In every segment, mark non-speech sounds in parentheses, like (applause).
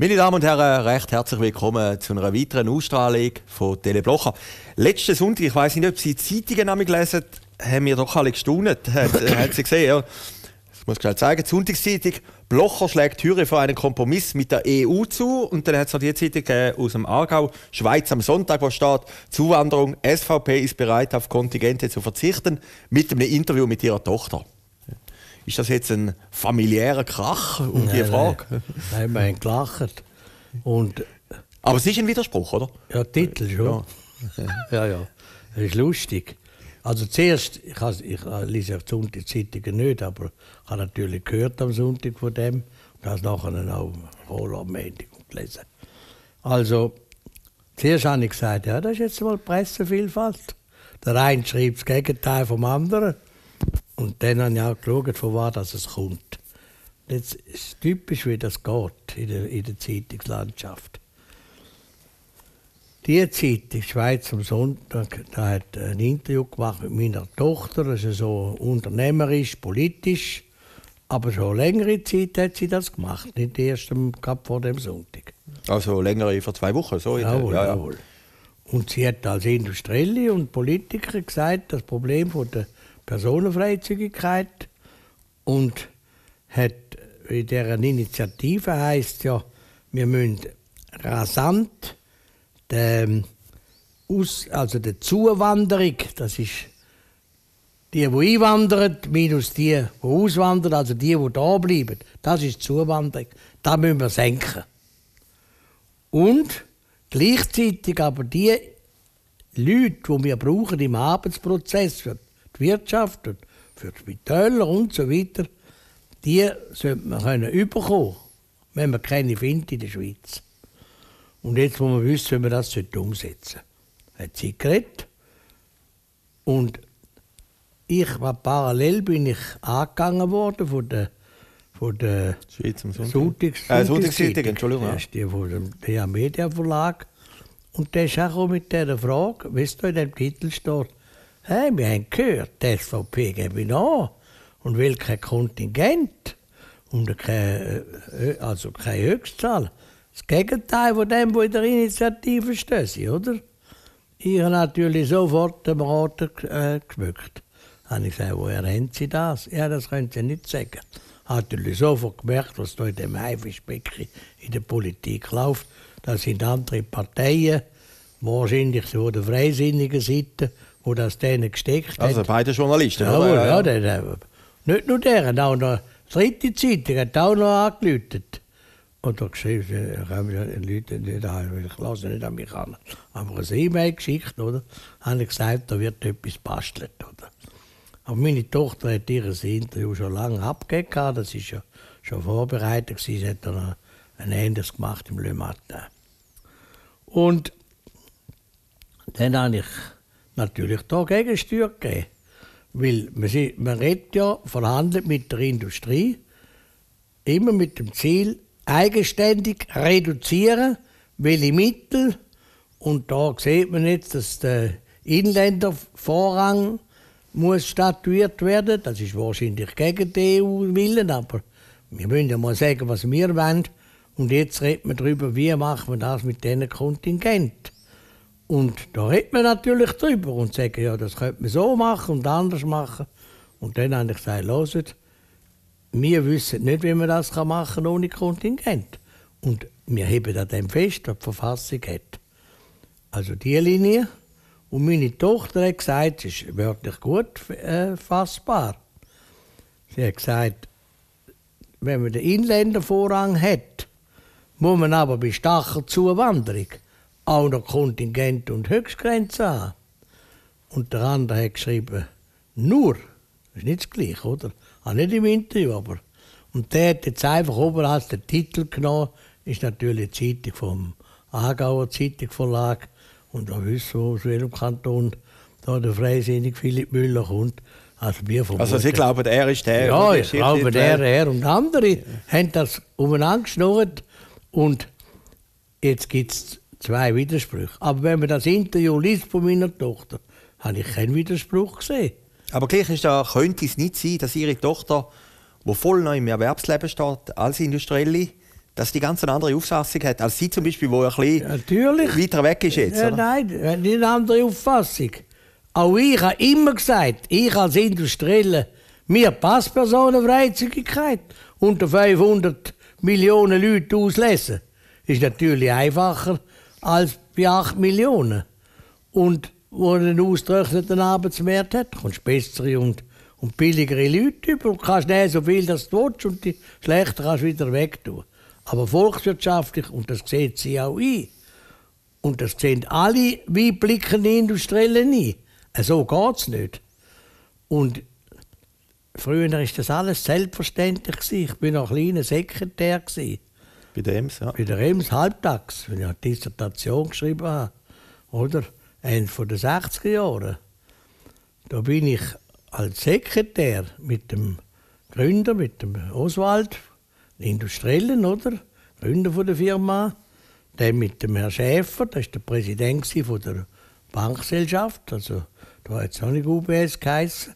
Meine Damen und Herren, recht herzlich willkommen zu einer weiteren Ausstrahlung von Teleblocher. Letzten Sonntag, ich weiß nicht, ob Sie die Zeitungen gelesen haben, wir doch alle gestaunt. haben äh, Sie gesehen, ja? Ich muss schnell zeigen. Die Sonntagszeitung, Blocher schlägt Türe für einen Kompromiss mit der EU zu. Und dann hat es noch die Zeitung aus dem Aargau, Schweiz am Sonntag, wo steht, Zuwanderung, SVP ist bereit, auf Kontingente zu verzichten, mit einem Interview mit ihrer Tochter. Ist das jetzt ein familiärer Krach um nein, die Frage? Nein, nein wir haben gelacht. Und, Aber es ist ein Widerspruch, oder? Ja, Titel schon. Ja, (laughs) ja. ja. Das ist lustig. Also zuerst, ich, has, ich äh, lese auf Sonntag Zeitungen nicht, aber ich habe natürlich gehört am Sonntag von dem und habe es nachher auch voll am Montag gelesen. Also, zuerst habe ich gesagt, ja, das ist jetzt mal Pressevielfalt. Der eine schreibt das Gegenteil vom anderen und dann habe ich auch geschaut, von wo es kommt. Das ist typisch, wie das geht in der, in der Zeitungslandschaft. Die Zeit, die Schweiz am Sonntag, da hat ein Interview gemacht mit meiner Tochter. Das ist so unternehmerisch, politisch. Aber schon längere Zeit hat sie das gemacht, nicht erst vor dem Sonntag. Also längere, vor zwei Wochen, so? Jawohl, ja, ja. jawohl. Und sie hat als Industrielle und Politiker gesagt, das Problem von der Personenfreizügigkeit und hat in deren Initiative heißt ja, wir müssen rasant die, Aus, also die Zuwanderung, das ist die, die einwandern, minus die, die auswandern, also die, die da bleiben, das ist die Zuwanderung. Da müssen wir senken. Und gleichzeitig aber die Leute, die wir brauchen im Arbeitsprozess, für die Wirtschaft und für Spitäler und so weiter, die sollte man können überkommen, wenn man keine findet in der Schweiz. Und jetzt wo man wissen, wie man das umsetzen sollte. Hat sie geredet. Und ich war parallel bin ich angegangen worden von der von der äh, Sonntagszeitung, Entschuldigung. Das ist die von dem DIA Media Verlag. Und der ist auch mit dieser Frage, weißt du, in dem Titel steht, Hey, wir haben gehört, die SVP gebe an. und will kein Kontingent und keine, also keine Höchstzahl. Das Gegenteil von dem, was in der Initiative steht, oder? Ich habe natürlich sofort dem Rat äh, geschmückt. Habe ich gesagt, woher haben Sie das? Ja, das können Sie nicht sagen. Ich Habe natürlich sofort gemerkt, was da in dem Haifischbecken in der Politik läuft. Das sind andere Parteien, wahrscheinlich so der freisinnigen Seite, wo das denen gesteckt also, hat. Also beide Journalisten, ja, oder? Ja, ja, ja der, nicht nur deren, auch noch die dritte Zeitung hat auch noch angelötet. Und da geschrieben, da haben Leute, nicht die da ich lasse nicht an mich an, haben mir ein E-Mail geschickt, oder? Habe ich gesagt, da wird etwas bastelt, oder? Aber meine Tochter hat ihr Interview schon lange abgegeben, das ist ja schon vorbereitet, sie hat dann ein Ähnliches gemacht im Le Matin. Und dann habe ich natürlich da Gegensteuer gegeben. Weil man, sieht, man redet ja, verhandelt mit der Industrie, immer mit dem Ziel, eigenständig reduzieren, welche Mittel. Und da sieht man jetzt, dass der Inländer Vorrang muss statuiert werden. Das ist wahrscheinlich gegen den EU-Willen, aber wir müssen ja mal sagen, was wir wollen. Und jetzt reden wir darüber, wie machen wir das mit diesen Kontingenten. Und da redet man natürlich drüber und sagt, ja, das könnte man so machen und anders machen. Und dann habe ich gesagt, hört, wir wissen nicht, wie man das machen kann ohne Kontingent. Und wir heben an dem fest, was die Verfassung hat. Also diese Linie. Und meine Tochter hat gesagt, es ist wörtlich gut äh, fassbar. Sie hat gesagt, wenn man den Inländervorrang hat, muss man aber bei starker Zuwanderung auch noch Kontingent und Höchstgrenze an. Und der andere hat geschrieben, nur. Das ist nicht das Gleiche, oder? Auch nicht im Interview, aber. Und der hat jetzt einfach oberhalb den Titel genommen, ist natürlich die Zeitung vom Aargauer Zeitung Verlag und da wissen, aus welchem Kanton da der Freisinnig Philipp Müller kommt. Also, wir vom also Sie glauben, er ist der? Ja, ich glaube, er, er und andere ja. haben das umeinander geschnurrt. Und jetzt gibt es zwei Widersprüche. Aber wenn man das Interview liest von meiner Tochter, habe ich keinen Widerspruch gesehen. Aber gleich ist da, könnte es nicht sein, dass Ihre Tochter, die voll neu im Erwerbsleben steht, als Industrielle, dass die ganz eine andere Auffassung hat, als Sie zum Beispiel, die ein bisschen Natürlich. weiter weg ist jetzt. Ja, nein, nicht eine andere Auffassung. Auch ich habe immer gesagt, ich als Industrielle, mir passt Personenfreizügigkeit unter 500 Millionen Leute auslesen. Ist natürlich einfacher, als bei 8 Millionen. Und wo einen ausgerechneten Arbeitswert hat, kommst du bessere und, und billigere Leute über und kannst nicht so viel dass du willst und die schlechter kannst du wieder wegtun. Aber volkswirtschaftlich, und das sieht sie auch ein, und das sehen alle wie blickende Industriellen ein, so geht es nicht. Und früher war das alles selbstverständlich. Ich war noch ein kleiner Sekretär. Bei der Ems, ja. Bei der Ems halbtags, weil ich eine Dissertation geschrieben habe. Oder? Ende den 60er Jahren. Da bin ich als Sekretär mit dem Gründer, mit dem Oswald, Industriellen, oder? Gründer von der Firma. Dann mit dem Herrn Schäfer, das war der Präsident von der Bankgesellschaft, also da hat es auch nicht UBS geheißen.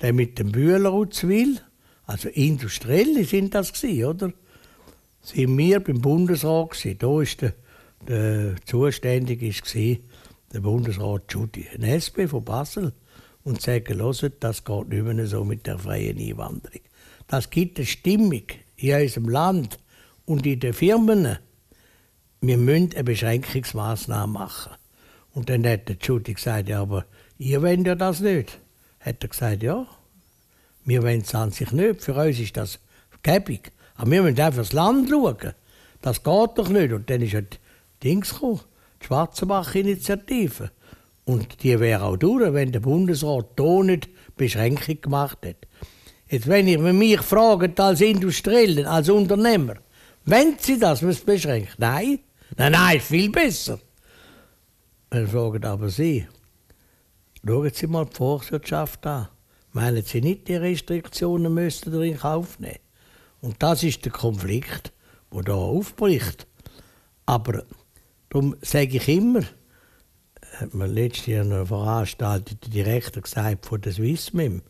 Dann mit dem Bühler Uzwil, also Industrielle sind das gewesen, oder? sind wir beim Bundesrat Hier war der, der Zuständige ist der Bundesrat Judy, ein SP von Basel, und sagen, hört, das geht nicht mehr so mit der freien Einwanderung. Das gibt eine Stimmung in unserem Land und in den Firmen. Wir müssen eine Beschränkungsmaßnahme machen. Und dann hat der Judy gesagt, ja, aber ihr wollt ja das nicht. Hat er gesagt, ja, wir wollen es an sich nicht. Für uns ist das gäbig. Aber wir müssen einfach das Land schauen. Das geht doch nicht. Und dann ist halt Dings gekommen, die Schwarzenbach-Initiative. Und die wäre auch durch, wenn der Bundesrat da nicht Beschränkung gemacht hätte. Jetzt, wenn ihr mich fragt, als Industriellen, als Unternehmer, wenn sie das müssen beschränken? Nein. Nein, nein, viel besser. Dann fragen aber Sie, schauen Sie mal die Volkswirtschaft an. Meinen Sie nicht, die Restriktionen müssten ihr in Kauf nehmen? Und das ist der Konflikt, der da aufbricht. Aber darum sage ich immer, äh, hat man letztes Jahr eine Veranstaltung der Direktor gesagt von der Swissmem.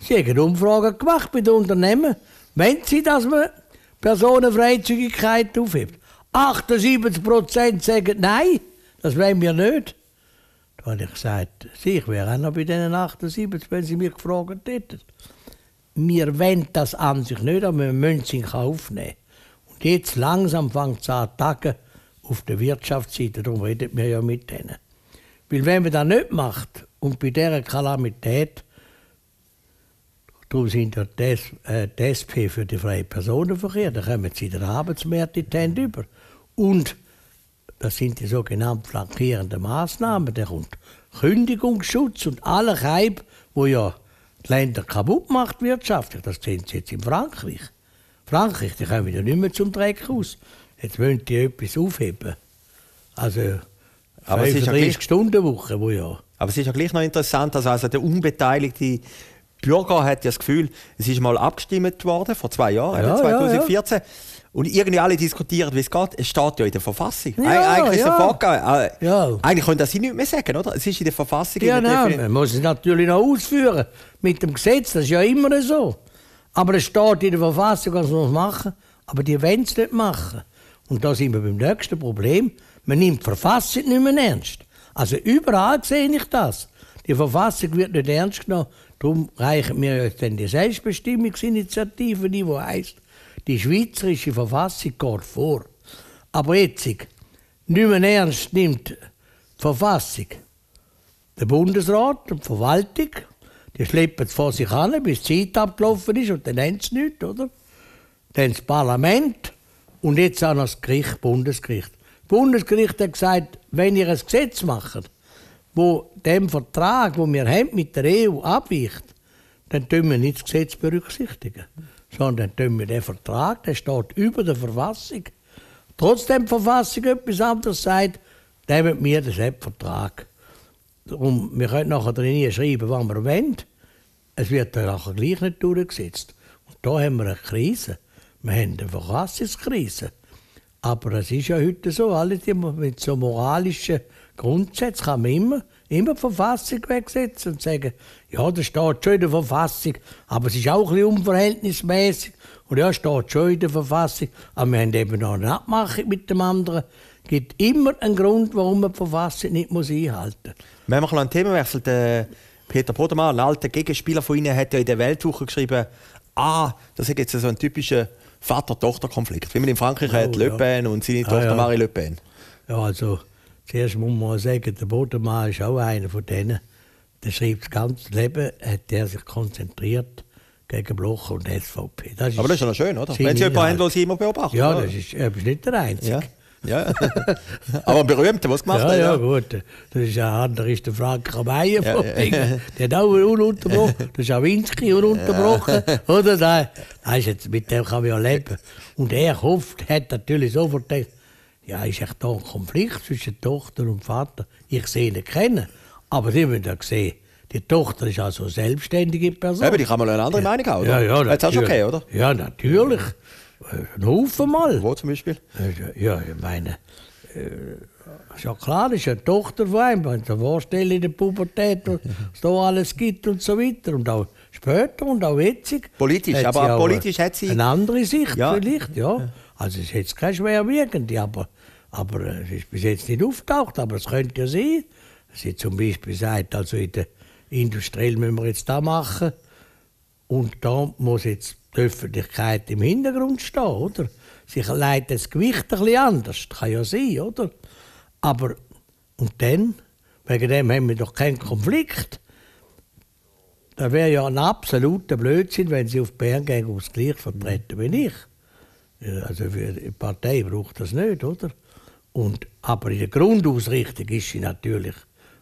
Sie haben Umfragen gemacht bei den Unternehmen, wenn sie, dass man Personenfreizügigkeit aufhebt. 78 sagen nein, das wollen wir nicht. Da habe ich gesagt, ich wäre auch noch bei diesen 78, wenn sie mich gefragt hätten wir wollen das an sich nicht, aber wir müssen es in Kauf nehmen. Und jetzt langsam fängt es an Tage auf der Wirtschaftsseite, darum reden wir ja mit denen. Weil wenn man das nicht macht und bei dieser Kalamität, darum sind ja die, SP äh, für den freien Personenverkehr, da kommen sie der Arbeitsmärkte die Hände über. Und das sind die sogenannten flankierenden Massnahmen, da kommt Kündigungsschutz und alle Reib, wo ja Länder kaputt macht wirtschaftlich. Das sehen Sie jetzt in Frankreich. Frankreich, die kommen ja nicht mehr zum Dreck aus. Jetzt wollen die etwas aufheben. Also aber 35 Stunden Woche, wo ja. Aber es ist ja gleich noch interessant, dass also der unbeteiligte Bürger hat ja das Gefühl, es ist mal abgestimmt worden vor zwei Jahren, ja, 2014. Äh, ja, ja. Und irgendwie alle diskutieren, wie es geht. Es steht ja in der Verfassung. Ja, Eig eigentlich ja. ist vorgegangen. Äh, ja. Eigentlich können das sie nicht mehr sagen, oder? Es ist in der Verfassung. Ja, der nein, man muss es natürlich noch ausführen. Mit dem Gesetz, das ist ja immer so. Aber es steht in der Verfassung, was man machen Aber die wollen es nicht machen. Und da sind wir beim nächsten Problem. Man nimmt die Verfassung nicht mehr ernst. Also überall sehe ich das. Die Verfassung wird nicht ernst genommen. Darum reichen mir jetzt dann die Selbstbestimmungsinitiative, die, die heisst, die schweizerische Verfassung geht vor. Aber jetzt nicht mehr ernst nimmt die Verfassung. Der Bundesrat und die Verwaltung, die schleppen es vor sich an, bis die Zeit abgelaufen ist und dann haben sie nichts, oder? Dann das Parlament und jetzt auch noch das Gericht, Bundesgericht. Das Bundesgericht hat gesagt, wenn ihr ein Gesetz macht, wo dem Vertrag, wo wir haben, mit der EU abweicht, dann dürfen wir nicht das Gesetz berücksichtigen sondern tun wir den Vertrag, der steht über der Verfassung. Trotzdem die Verfassung etwas anderes sagt, nehmen wir den Vertrag. Und wir können nachher drin schreiben, was wir wollen. Es wird dann nachher gleich nicht durchgesetzt. Und da haben wir eine Krise. Wir haben eine Verfassungskrise. Aber es ist ja heute so, alle die mit so moralischen Grundsätzen kann man immer immer die Verfassung wegsetzen und sagen, ja, da steht schon in der Verfassung, aber es ist auch ein bisschen unverhältnismäßig. Und ja, steht schon in der Verfassung, aber wir haben eben noch eine Abmachung mit dem anderen. Es gibt immer einen Grund, warum man die Verfassung nicht muss einhalten muss. Wenn wir ein Thema wechseln, Peter Podermann, ein alter Gegenspieler von Ihnen, hat ja in der Weltwoche geschrieben, ah, das ist jetzt so ein typischer Vater-Tochter-Konflikt, wie man in Frankreich oh, hat, Le Pen und seine ah, Tochter ja. Marie Le Pen. Ja, also Zuerst muss man sagen, der Bodenmann ist auch einer von denen. Der schreibt das ganze Leben, hat er sich konzentriert gegen Bloch und SVP. Das Aber das ist ja schön, oder? Wenn Sie jemanden haben, der immer beobachten. Ja, das ist, er ist nicht der Einzige. Ja. Ja. (laughs) Aber ein Berühmter, was gemacht ja, hat. Ja, ja, gut. Das ist ein anderer, ist der Frank Meyer ja, ja, Der hat auch ununterbrochen. Das (laughs) ist auch Winski ununterbrochen. Oder? Nein, jetzt, mit dem kann man ja leben. Und er hofft, hat natürlich sofort gedacht, ja, ist echt ein Konflikt zwischen Tochter und Vater? Ich sehe ihn kennen, aber Sie müssen ja sehen, die Tochter ist also eine selbstständige Person. Ja, Aber die kann mal eine andere ja. Meinung haben, oder? Ja, ja, Jetzt ist du okay, oder? Ja, natürlich. Ein Haufen Mal. Wo zum Beispiel? Ja, ich meine, äh, ist ja klar, ist eine Tochter von einem, wenn du vorstellen in der Pubertät, was da alles gibt und so weiter. Und auch später und auch jetzt. Politisch, aber politisch hat sie... Eine andere Sicht ja. vielleicht, ja. Also es ist jetzt keine schwerwiegende, aber aber es ist bis jetzt nicht aufgetaucht, aber es könnte ja sein. Sie zum Beispiel sagt, also in der industriell müssen wir jetzt da machen und da muss jetzt die Öffentlichkeit im Hintergrund stehen, oder? Sie leitet das Gewicht ein bisschen anders, das kann ja sein, oder? Aber, und dann, wegen dem haben wir doch keinen Konflikt. Da wäre ja ein absoluter Blödsinn, wenn sie auf Bern gegen das Gleiche vertreten wie ich. Also für die Partei braucht das nicht, oder? Und, aber in der Grundausrichtung ist sie natürlich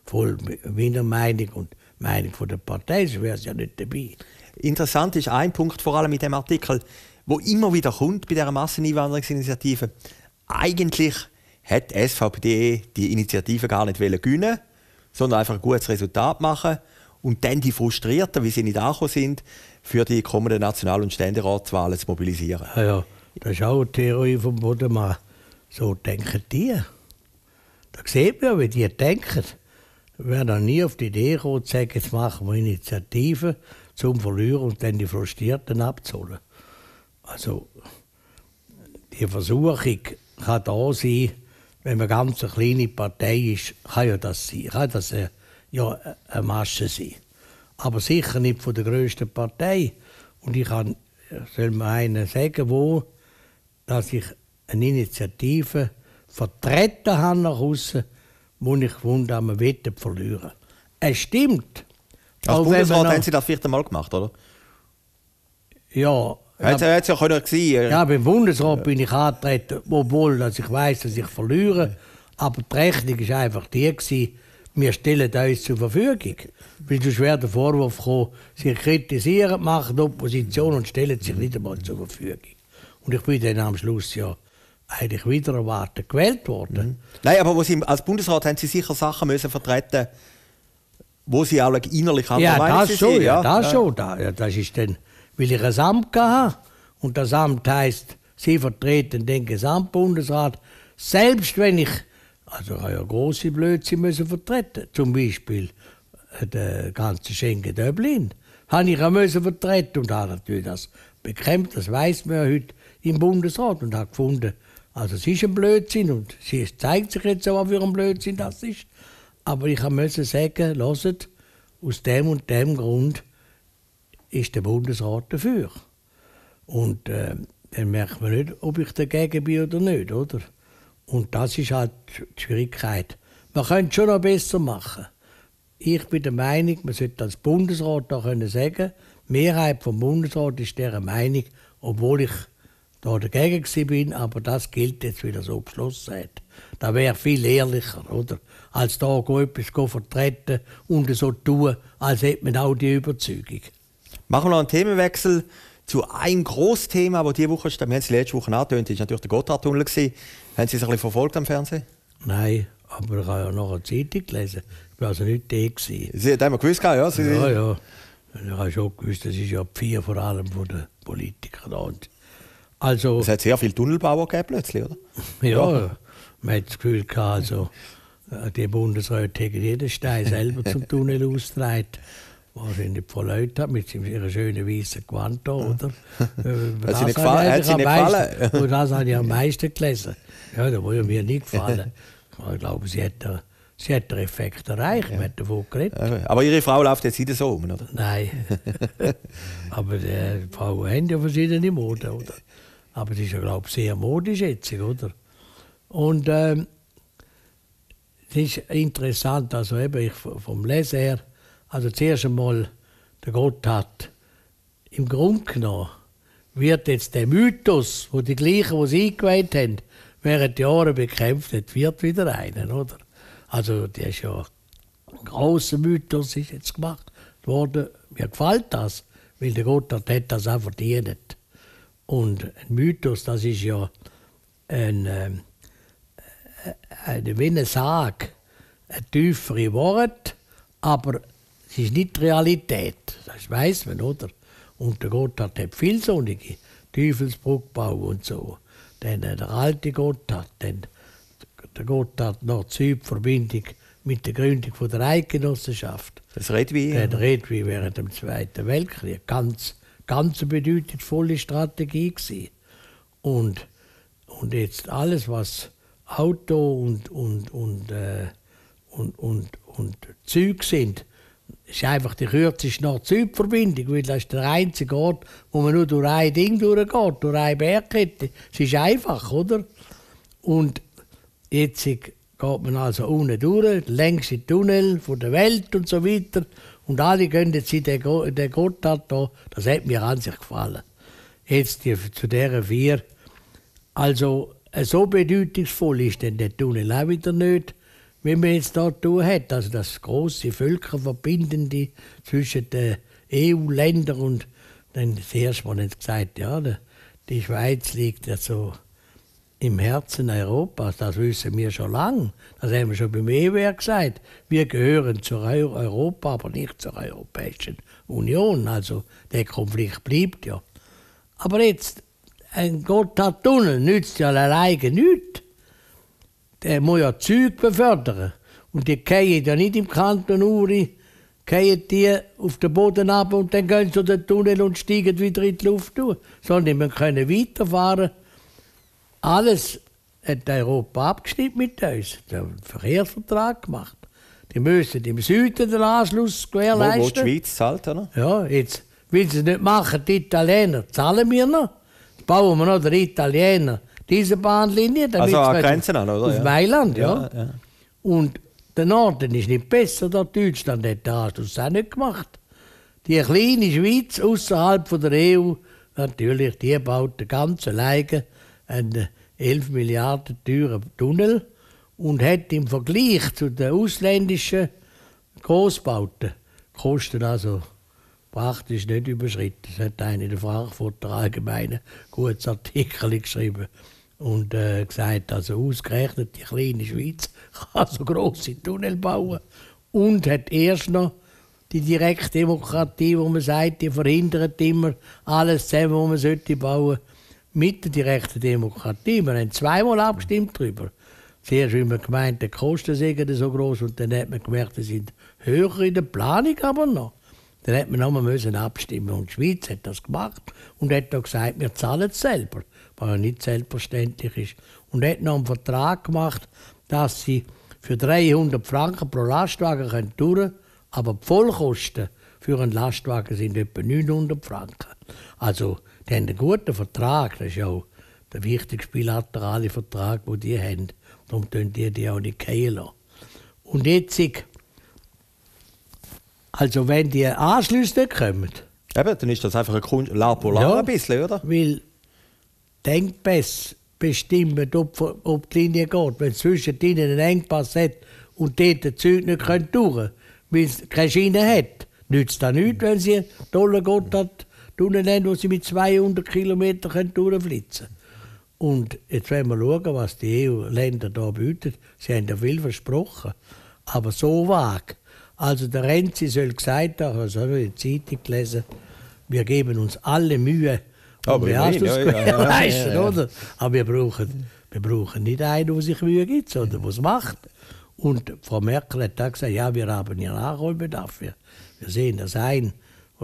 voll meiner Meinung und Meinung der Partei, sonst wäre sie ja nicht dabei. Interessant ist ein Punkt, vor allem mit dem Artikel, wo immer wieder kommt bei dieser Masseneinwanderungsinitiative. Eigentlich hat die SVPD die Initiative gar nicht gewinnen sondern einfach ein gutes Resultat machen und dann die Frustrierten, wie sie nicht angekommen sind, für die kommenden National- und Ständeratswahlen zu mobilisieren. Ja, ja, das ist auch eine Theorie von Bodemann. So denken die. Da sieht man ja, wie die denken. Ich wäre nie auf die Idee gekommen, zu sagen, jetzt machen wir Initiativen zum Verlieren und dann die Frustrierten abzuholen. Also, die Versuchung kann da sein, wenn man ganz eine kleine Partei ist, kann ja das sein. Kann das eine, ja eine Masche sein. Aber sicher nicht von der grössten Partei. Und ich kann, soll mir einen sagen, wo, dass ich eine Initiative vertreten habe nach außen, wo ich wundere, man wette verlieren. Es stimmt. Als auch Bundesrat noch, haben Sie das vierte Mal gemacht, oder? Ja. Hätte es ja können sein. Äh. Ja, beim Bundesrat bin ich angetreten, obwohl dass ich weiß, dass ich verliere. Aber die Rechnung war einfach die, gewesen, wir stellen uns zur Verfügung. Weil du schwer der Vorwurf kommen, sie kritisieren, machen Opposition und stellen sich nicht einmal zur Verfügung. Und ich bin dann am Schluss ja eigentlich wieder erwartet gewählt worden. Mhm. Nein, aber wo Sie, als Bundesrat haben Sie sicher Sachen müssen vertreten wo Sie auch innerlich haben. ja, Meinung das schon, ja, das schon. ja, das ist dann, weil ich ein Amt hatte. Und das Amt heißt, Sie vertreten den Gesamtbundesrat. Selbst wenn ich, also ich habe ja große Blödsinn müssen vertreten. Zum Beispiel äh, den ganzen Schengen Dublin. Habe ich ja müssen vertreten und habe natürlich das bekämpft, das weiß man ja heute im Bundesrat und habe gefunden, also es ist ein Blödsinn und es zeigt sich jetzt auch, für ein Blödsinn das ist. Aber ich musste sagen, hört, aus dem und dem Grund ist der Bundesrat dafür. Und äh, dann merkt man nicht, ob ich dagegen bin oder nicht, oder? Und das ist halt die Schwierigkeit. Man könnte es schon noch besser machen. Ich bin der Meinung, man sollte als Bundesrat da können sagen, die Mehrheit vom Bundesrat ist dieser Meinung, obwohl ich da dagegen bin, aber das gilt jetzt wieder so beschlossen hat. Da wäre viel ehrlicher, oder? Als da etwas vertreten und so tun, als hätte man auch die Überzeugung. Machen wir noch einen Themenwechsel zu einem Großthema, das diese Woche steht. Wir haben es letzte Woche angetönt, das war natürlich der Gotthardtunnel. Haben Sie es ein bisschen verfolgt am Fernsehen? Nein, aber ich habe ja noch eine Zeitung gelesen. Ich war also nicht da. Sie haben immer gewusst, ja? Sie ja, ja. Ich habe schon gewusst, das ist ja die Vier vor allem von den Politikern. Also, es hat sehr viele Tunnelbauer gegeben plötzlich, oder? Ja, ja. man hat das Gefühl gehabt, also, äh, die Bundesrat hat jeden Stein selber zum (laughs) Tunnel ausgetragen. Wahrscheinlich von Leuten hat, mit ihrer schönen weißen Gewand da, oder? (laughs) Äh, hat sie nicht gefallen? Hat sie nicht gefallen? das habe ich am (laughs) meisten gelesen. Ja, das wurde mir nicht gefallen. Ich glaube, sie hat Sie hat den Effekt erreicht, ja. man hat davon geredet. Aber Ihre Frau läuft jetzt wieder so um, oder? Nein. Aber äh, die Frauen haben ja verschiedene Moden, oder? Aber das ist ja, glaube ich, sehr modisch jetzt, oder? Und ähm, ist interessant, also eben ich, vom Lesen her, also zuerst einmal, der Gott hat im Grunde genommen, wird jetzt der Mythos, wo die gleichen, die sie eingeweiht haben, während Jahren bekämpft hat, wird wieder einen, oder? Also der ist ja ein grosser Mythos ist jetzt gemacht worden. Mir gefällt das, weil der Gott hat das auch verdient. Und ein Mythos, das ist ja ein, äh, äh eine, wie ein Sage, ein tieferes Wort, aber es ist nicht Realität. Das weiß man, oder? Und der Gotthard hat viel sonnige Teufelsbruckbau und so. Dann der alte Gotthard, dann der Gotthard Nord-Süd-Verbindung mit der Gründung von der Eidgenossenschaft. Das Redwi? Der Redwi während dem Zweiten Weltkrieg, ganz ganz bedeutungsvolle Strategie gewesen. Und, und jetzt alles, was Auto und, und, und, äh, und, und, und Zeug sind, ist einfach die kürzeste Nord-Süd-Verbindung, weil das ist der einzige Ort, wo man nur durch ein Ding durchgeht, durch eine Bergkette. Es ist einfach, oder? Und jetzt geht man also unten durch, längste Tunnel von der Welt und so weiter. Und alle können sie den, den Gotthard da, das hat mir an sich gefallen. Jetzt die, zu deren vier. Also, äh, so bedeutungsvoll ist denn der Tunnel auch wieder nicht, wie man jetzt da tun hat. Also, das große Völkerverbindende zwischen den EU-Ländern und dann zuerst mal gesagt, ja, die Schweiz liegt ja so im Herzen Europas, das wissen wir schon lange, das haben wir schon beim EWR gesagt, wir gehören zu Europa, aber nicht zur Europäischen Union. Also der Konflikt bleibt ja. Aber jetzt, ein Gotthardtunnel nützt ja alleine nichts. Der muss ja Zeug befördern. Und die gehen ja nicht im Kanton Uri, gehen die auf den Boden ab und dann gehen sie durch den Tunnel und steigen wieder in die Luft Sondern wir können weiterfahren alles hat Europa abgeschnitten mit uns. Den Verkehrsvertrag gemacht. Die müssen im Süden den Anschluss gewährleisten. Wo, wo die Schweiz zahlt, oder? Ja, jetzt will sie es nicht machen. Die Italiener zahlen wir noch. Jetzt bauen wir noch den Italiener diese Bahnlinie. Also an Grenzen an, oder? Aus ja. Mailand, ja. ja, ja. Und der Norden ist nicht besser, da Deutschland hat den Anschluss auch nicht gemacht. Die kleine Schweiz außerhalb der EU, natürlich, die baut den ganzen Leigen einen 11 Milliarden teuren Tunnel und hat im Vergleich zu den ausländischen Großbauten Kosten also praktisch nicht überschritten. Das hat einer in der Frankfurter Allgemeinen gutes Artikel geschrieben und äh, gesagt, also ausgerechnet die kleine Schweiz (laughs) kann so grosse Tunnel bauen und hat erst noch die Direktdemokratie, wo man sagt, die verhindert immer alles zusammen, was man bauen sollte mit der direkten Demokratie. Wir haben zweimal abgestimmt darüber. Zuerst weil man gemeint, die Kosten seien so groß und dann hat man gemerkt, die sind höher in der Planung aber noch. Dann hat man nochmal müssen abstimmen und die Schweiz hat das gemacht und hat dann gesagt, wir zahlen es selber, was ja nicht selbstverständlich ist. Und hat noch einen Vertrag gemacht, dass sie für 300 Franken pro Lastwagen können touren können, aber die Vollkosten für einen Lastwagen sind etwa 900 Franken. Also die haben einen guten Vertrag, das ist ja auch der wichtigste bilaterale Vertrag, den die haben. Darum tun die die auch nicht gehen lassen. Und jetzt, also wenn die Anschlüsse nicht kommen. Eben, dann ist das einfach ein Kunst, Lapolar ja, ein bisschen, oder? Weil Engpässe bestimmen, ob, ob die Linie geht. Wenn zwischen ihnen einen Engpass hat und dort der Zeug nicht durch können, weil es keine Schiene hat, nützt das nichts, wenn sie einen tollen Gott hat Tunnel wo sie mit 200 Kilometern durchflitzen können. Und jetzt wollen wir schauen, was die EU-Länder da bieten. Sie haben ja viel versprochen, aber so vage. Also der Renzi soll gesagt haben, also habe ich in der Zeitung gelesen, wir geben uns alle Mühe, um aber ja, leisten, (laughs) oder? Aber wir brauchen, wir brauchen nicht einen, der sich Mühe gibt, sondern der es macht. Und Frau Merkel hat da gesagt, ja, wir haben hier Nachholbedarf. Wir, wir sehen das ein.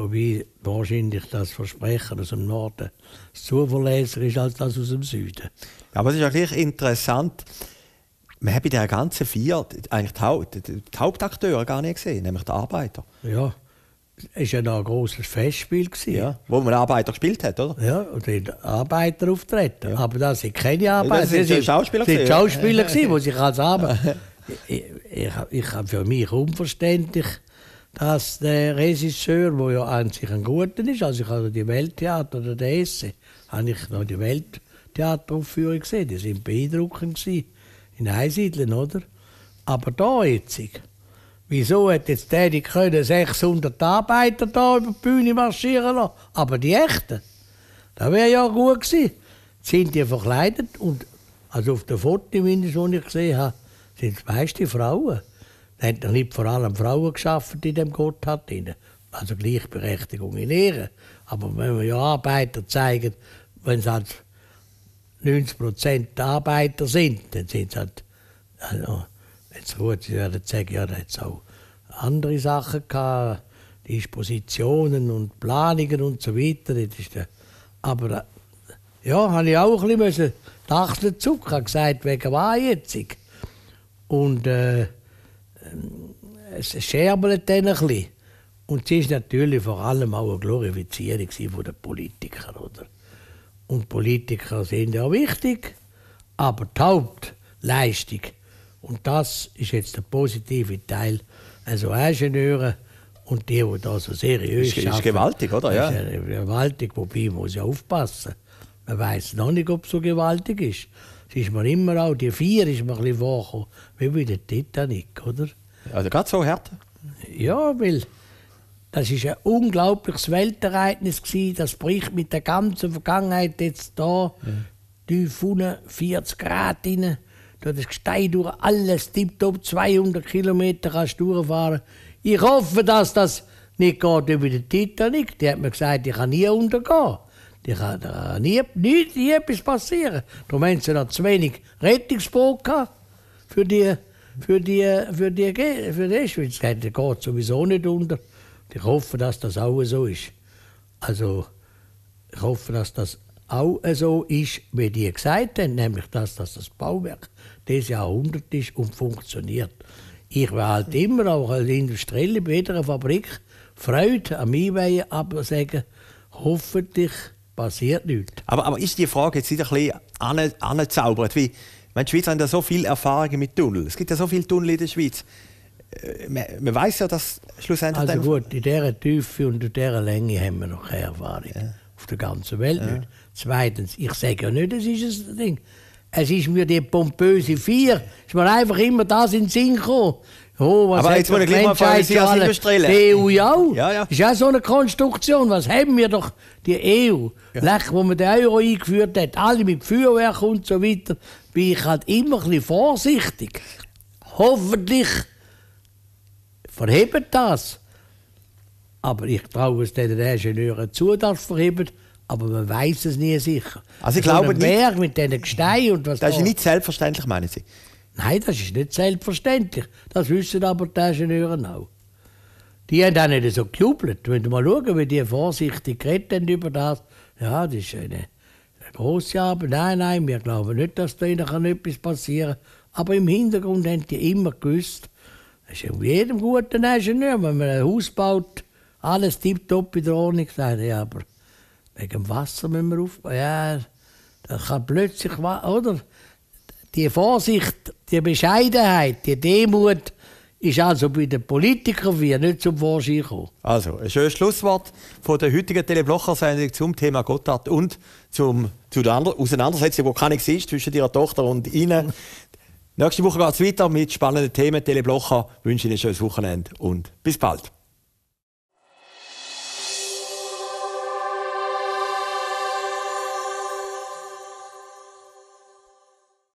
Wobei wahrscheinlich das Versprechen aus dem Norden zuverlässiger ist als das aus dem Süden. Aber es ist eigentlich interessant, wir haben in der ganzen vier eigentlich die, Haupt, die Hauptakteure gar nicht gesehen, nämlich die Arbeiter. Ja, es war ja noch ein großes Festspiel. Gewesen. Ja, wo man Arbeiter gespielt hat, oder? Ja, und die Arbeiter auftreten. Ja. Aber das sind keine Arbeiter. Das sind, das Schauspieler. Das sind Schauspieler, die (laughs) sich als Arbeiter... ich, ich, ich habe für mich unverständlich dass der Regisseur, der ja an ein guter ist, also ich habe die Welttheater oder der Esse, habe ich noch die Welttheateraufführung gesehen, die waren beeindruckend in Einsiedeln, oder? Aber da jetzt, wieso hat jetzt der die können 600 Arbeiter da über die Bühne marschieren lassen, aber die echten, das wäre ja gut gewesen. Jetzt sind die verkleidet und also auf der Foto, die ich gesehen habe, sind es meiste Frauen. Er hat noch nicht vor allem Frauen geschafft in dem Gotthard. Also Gleichberechtigung in Ehren. Aber wenn wir ja Arbeiter zeigen, wenn es halt 90% Prozent Arbeiter sind, dann sind es halt. Also, jetzt gut, sie werden sagen, ja, da hat es auch andere Sachen gehabt, Dispositionen und Planungen und so weiter. Das ist der, aber äh, ja, habe ich auch ein bisschen die Achsel zucken, gesagt, wegen Anjetzung. Und. Äh, ähm, es scherbelt dann ein bisschen. Und sie ist natürlich vor allem auch eine Glorifizierung der Politiker. Oder? Und Politiker sind ja wichtig, aber die Hauptleistung, und das ist jetzt der positive Teil, also Ingenieure und die, die da so seriös ist, arbeiten. Ist gewaltig, oder? Ja. Ist gewaltig, wobei man muss ja aufpassen. Man weiß noch nicht, ob es so gewaltig ist. Es ist mir immer auch, die vier ist mir ein bisschen vorgekommen, wie bei der Titanic, oder? Also gerade so hart? Ja, weil das ist ein unglaubliches Weltereignis gewesen. Das bricht mit der ganzen Vergangenheit jetzt da mhm. tief unten, 40 Grad rein. Da das Gestein durch, alles tiptop, 200 Kilometer kannst du durchfahren. Ich hoffe, dass das nicht geht über die Titanic. Die hat mir gesagt, ich kann nie untergehen. Die hadden nie, niet, niet iets passeren. Toen mensen dat te weinig retingsboot hadden für die, für die, für die, für die Schweiz. Der geht sowieso nicht unter. Ich hoffe, dass das auch so ist. Also, ich hoffe, dass das auch so ist, wie die gesagt haben, nämlich dass, dass das Bauwerk dieses Jahrhunderts ist und funktioniert. Ich war halt immer auch als Industrielle bei jeder Fabrik freut am Einweihen absagen, hoffentlich passiert nichts. Aber, aber ist die Frage jetzt wieder ein bisschen angezaubert? Wie, meine, die Schweizer haben ja so viele Erfahrungen mit Tunneln. Es gibt ja so viele Tunnel in der Schweiz. Äh, man, man weiß ja, dass schlussendlich. Also gut, in dieser Tiefe und in dieser Länge haben wir noch keine Erfahrung. Ja. Auf der ganzen Welt ja. nicht. Zweitens, ich sage ja nicht, es ist ein Ding. Es ist mir die pompöse Vier, ist mir einfach immer das in den Sinn gekommen. Oh, was Aber jetzt muss ich gleich mal fragen, Sie aus Die EU ja auch? Ja, ja. Ist ja so eine Konstruktion. Was haben wir doch, die EU? Ja. Lech, wo man den Euro eingeführt hat, alle mit Feuerwerk und so weiter, bin ich halt immer ein vorsichtig. Hoffentlich verhebt das. Aber ich traue es den Ingenieuren zu, dass verhebt aber man weiß es nie sicher. Also ich so glaube nicht. Berg mit diesen Gestein und was das ist nicht selbstverständlich, meinen Sie? Nein, das ist nicht selbstverständlich. Das wissen aber die Ingenieure auch. Die haben auch nicht so gejubelt. Wenn du mal schauen, wie die vorsichtig reden über das. Ja, das ist eine, eine grosse Arbeit. Nein, nein, wir glauben nicht, dass da ihnen etwas passieren kann. Aber im Hintergrund haben die immer gewusst, das ist bei jedem guten Ingenieur, wenn man ein Haus baut, alles tiptop in der Ordnung, sagt ja, aber wegen dem Wasser müssen wir aufbauen. Ja, da kann plötzlich, oder? Die Vorsicht, die Bescheidenheit, die Demut ist also bei den Politikern wie nicht zum Vorschein gekommen. Also, ein schönes Schlusswort von der heutigen Teleblocher-Sendung zum Thema Gotthard und zum, zu der Auseinandersetzung, die keine ist zwischen ihrer Tochter und Ihnen. Nächste Woche geht es weiter mit spannenden Themen. Teleblocher wünsche Ihnen ein schönes Wochenende und bis bald.